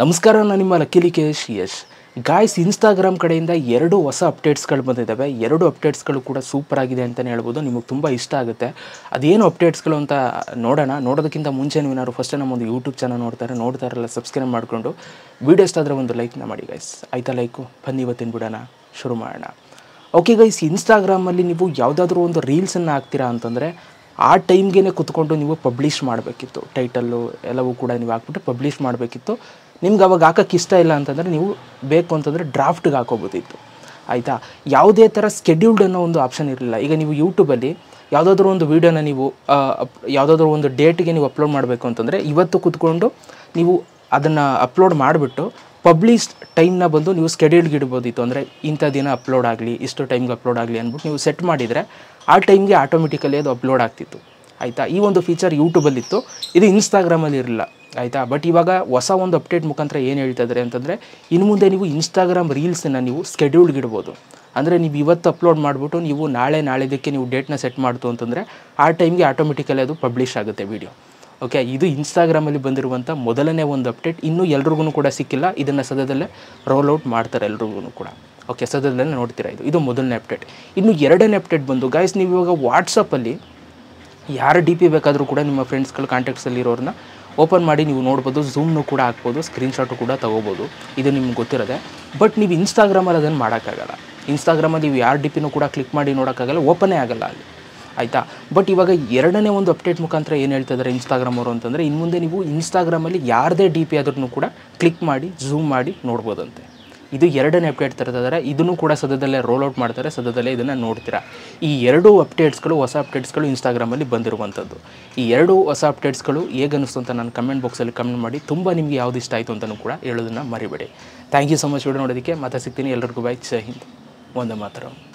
ನಮಸ್ಕಾರ ನಾನು ನಿಮ್ಮ ಲಕ್ಕಿಲಿ ಕೇಶ್ ಯಶ್ ಗಾಯ್ಸ್ ಇನ್ಸ್ಟಾಗ್ರಾಮ್ ಕಡೆಯಿಂದ ಎರಡು ಹೊಸ ಅಪ್ಡೇಟ್ಸ್ಗಳು ಬಂದಿದ್ದಾವೆ ಎರಡು ಅಪ್ಡೇಟ್ಸ್ಗಳು ಕೂಡ ಸೂಪರ್ ಆಗಿದೆ ಅಂತಲೇ ಹೇಳ್ಬೋದು ನಿಮಗೆ ತುಂಬ ಇಷ್ಟ ಆಗುತ್ತೆ ಅದೇನು ಅಪ್ಡೇಟ್ಸ್ಗಳು ಅಂತ ನೋಡೋಣ ನೋಡೋದಕ್ಕಿಂತ ಮುಂಚೆ ನೀವು ಏನಾದ್ರು ಫಸ್ಟ್ ನಮ್ಮೊಂದು ಯೂಟ್ಯೂಬ್ ಚಾನಲ್ ನೋಡ್ತಾರೆ ನೋಡ್ತಾರಲ್ಲ ಸಬ್ಸ್ಕ್ರೈಬ್ ಮಾಡಿಕೊಂಡು ವೀಡಿಯೋ ಆದರೆ ಒಂದು ಲೈಕ್ನ ಮಾಡಿ ಗೈಸ್ ಆಯಿತಾ ಲೈಕು ಬನ್ನಿ ಇವತ್ತಿನ ಬಿಡೋಣ ಶುರು ಮಾಡೋಣ ಓಕೆ ಗೈಸ್ ಇನ್ಸ್ಟಾಗ್ರಾಮಲ್ಲಿ ನೀವು ಯಾವುದಾದ್ರೂ ಒಂದು ರೀಲ್ಸನ್ನು ಹಾಕ್ತೀರಾ ಅಂತಂದರೆ ಆ ಟೈಮ್ಗೆ ಕುತ್ಕೊಂಡು ನೀವು ಪಬ್ಲಿಷ್ ಮಾಡಬೇಕಿತ್ತು ಟೈಟಲ್ಲು ಎಲ್ಲವೂ ಕೂಡ ನೀವು ಹಾಕ್ಬಿಟ್ಟು ಪಬ್ಲಿಷ್ ಮಾಡಬೇಕಿತ್ತು ನಿಮ್ಗೆ ಅವಾಗ ಹಾಕಕ್ಕೆ ಇಷ್ಟ ಇಲ್ಲ ಅಂತಂದರೆ ನೀವು ಬೇಕು ಅಂತಂದರೆ ಡ್ರಾಫ್ಟ್ಗೆ ಹಾಕೋಬೋದಿತ್ತು ಆಯಿತಾ ಯಾವುದೇ ಥರ ಸ್ಕೆಡ್ಯೂಲ್ಡ್ ಅನ್ನೋ ಒಂದು ಆಪ್ಷನ್ ಇರಲಿಲ್ಲ ಈಗ ನೀವು ಯೂಟ್ಯೂಬಲ್ಲಿ ಯಾವುದಾದ್ರೂ ಒಂದು ವೀಡಿಯೋನ ನೀವು ಯಾವುದಾದ್ರೂ ಒಂದು ಡೇಟ್ಗೆ ನೀವು ಅಪ್ಲೋಡ್ ಮಾಡಬೇಕು ಅಂತಂದರೆ ಇವತ್ತು ಕೂತ್ಕೊಂಡು ನೀವು ಅದನ್ನು ಅಪ್ಲೋಡ್ ಮಾಡಿಬಿಟ್ಟು ಪಬ್ಲಿಷ್ ಟೈಮ್ನ ಬಂದು ನೀವು ಸ್ಕೆಡ್ಯೂಲ್ಗೆ ಇಡ್ಬೋದಿತ್ತು ಅಂದರೆ ಇಂಥ ದಿನ ಅಪ್ಲೋಡ್ ಆಗಲಿ ಇಷ್ಟು ಟೈಮ್ಗೆ ಅಪ್ಲೋಡ್ ಆಗಲಿ ಅಂದ್ಬಿಟ್ಟು ನೀವು ಸೆಟ್ ಮಾಡಿದರೆ ಆ ಟೈಮ್ಗೆ ಆಟೋಮೆಟಿಕಲಿ ಅದು ಅಪ್ಲೋಡ್ ಆಗ್ತಿತ್ತು ಆಯಿತಾ ಈ ಒಂದು ಫೀಚರ್ ಯೂಟ್ಯೂಬಲ್ಲಿತ್ತು ಇದು ಇನ್ಸ್ಟಾಗ್ರಾಮಲ್ಲಿ ಇರಲಿಲ್ಲ ಆಯಿತಾ ಬಟ್ ಇವಾಗ ಹೊಸ ಒಂದು ಅಪ್ಡೇಟ್ ಮುಖಾಂತರ ಏನು ಹೇಳ್ತಾ ಇದ್ದಾರೆ ಅಂತಂದರೆ ಇನ್ನು ಮುಂದೆ ನೀವು ಇನ್ಸ್ಟಾಗ್ರಾಮ್ ರೀಲ್ಸನ್ನು ನೀವು ಸ್ಕೆಡ್ಯೂಲ್ಡ್ ಇಡ್ಬೋದು ಅಂದರೆ ನೀವು ಇವತ್ತು ಅಪ್ಲೋಡ್ ಮಾಡಿಬಿಟ್ಟು ನೀವು ನಾಳೆ ನಾಳೆ ಇದಕ್ಕೆ ನೀವು ಡೇಟ್ನ ಸೆಟ್ ಮಾಡ್ತು ಅಂತಂದರೆ ಆ ಟೈಮ್ಗೆ ಆಟೋಮೆಟಿಕಲಿ ಅದು ಪಬ್ಲಿಷ್ ಆಗುತ್ತೆ ವಿಡಿಯೋ ಓಕೆ ಇದು ಇನ್ಸ್ಟಾಗ್ರಾಮಲ್ಲಿ ಬಂದಿರುವಂಥ ಮೊದಲನೇ ಒಂದು ಅಪ್ಡೇಟ್ ಇನ್ನೂ ಎಲ್ರಿಗೂ ಕೂಡ ಸಿಕ್ಕಿಲ್ಲ ಇದನ್ನು ಸದ್ಯದಲ್ಲೇ ರೋಲ್ ಔಟ್ ಮಾಡ್ತಾರೆ ಎಲ್ರಿಗೂ ಕೂಡ ಓಕೆ ಸದ್ಯದಲ್ಲೇ ನೋಡ್ತೀರಾ ಇದು ಇದು ಮೊದಲನೇ ಅಪ್ಡೇಟ್ ಇನ್ನು ಎರಡನೇ ಅಪ್ಡೇಟ್ ಬಂದು ಗಾಯ್ಸ್ ನೀವು ಇವಾಗ ವಾಟ್ಸಪ್ಪಲ್ಲಿ ಯಾರು ಡಿ ಪಿ ಬೇಕಾದರೂ ಕೂಡ ನಿಮ್ಮ ಕಾಂಟ್ಯಾಕ್ಟ್ಸಲ್ಲಿ ಇರೋರನ್ನ ಓಪನ್ ಮಾಡಿ ನೀವು ನೋಡ್ಬೋದು ಝೂಮ್ನು ಕೂಡ ಹಾಕ್ಬೋದು ಸ್ಕ್ರೀನ್ಶಾಟು ಕೂಡ ತೊಗೋಬೋದು ಇದು ನಿಮ್ಗೆ ಗೊತ್ತಿರೋದೆ ಬಟ್ ನೀವು ಇನ್ಸ್ಟಾಗ್ರಾಮಲ್ಲಿ ಅದನ್ನು ಮಾಡೋಕ್ಕಾಗಲ್ಲ ಇನ್ಸ್ಟಾಗ್ರಾಮಲ್ಲಿ ನೀವು ಯಾರು ಡಿ ಪಿನೂ ಕೂಡ ಕ್ಲಿಕ್ ಮಾಡಿ ನೋಡೋಕ್ಕಾಗಲ್ಲ ಓಪನೇ ಆಗಲ್ಲ ಅಲ್ಲಿ ಆಯಿತಾ ಬಟ್ ಇವಾಗ ಎರಡನೇ ಒಂದು ಅಪ್ಡೇಟ್ ಮುಖಾಂತರ ಏನು ಹೇಳ್ತಾ ಇದ್ದಾರೆ ಇನ್ಸ್ಟಾಗ್ರಾಮ್ ಅವರು ಅಂತಂದರೆ ಇನ್ನು ಮುಂದೆ ನೀವು ಇನ್ಸ್ಟಾಗ್ರಾಮಲ್ಲಿ ಯಾರದೇ ಡಿ ಪಿ ಆದ್ರೂ ಕೂಡ ಕ್ಲಿಕ್ ಮಾಡಿ ಝೂಮ್ ಮಾಡಿ ನೋಡ್ಬೋದಂತೆ ಇದು ಎರಡನೇ ಅಪ್ಡೇಟ್ ತರ್ತಾರೆ ಇದನ್ನು ಕೂಡ ಸದ್ಯದಲ್ಲೇ ರೋಲ್ ಔಟ್ ಮಾಡ್ತಾರೆ ಸದ್ಯದಲ್ಲೇ ಇದನ್ನು ನೋಡ್ತೀರಾ ಈ ಎರಡು ಅಪ್ಡೇಟ್ಸ್ಗಳು ಹೊಸ ಅಪ್ಡೇಟ್ಸ್ಗಳು ಇನ್ಸ್ಟಾಗ್ರಾಮಲ್ಲಿ ಬಂದಿರುವಂಥದ್ದು ಈ ಎರಡು ಹೊಸ ಅಪ್ಡೇಟ್ಸ್ಗಳು ಹೇಗೆ ಅಂತ ನಾನು ಕಮೆಂಟ್ ಬಾಕ್ಸಲ್ಲಿ ಕಮೆಂಟ್ ಮಾಡಿ ತುಂಬ ನಿಮಗೆ ಯಾವುದು ಇಷ್ಟ ಆಯಿತು ಅಂತಲೂ ಕೂಡ ಹೇಳೋದನ್ನು ಮರಿಬೇಡಿ thank you so much video ನೋಡೋದಕ್ಕೆ ಮತ್ತೆ ಸಿಗ್ತೀನಿ ಎಲ್ಲರಿಗೂ ಬೈ ಸ ಹಿಂದ್ ಒಂದು ಮಾತ್ರ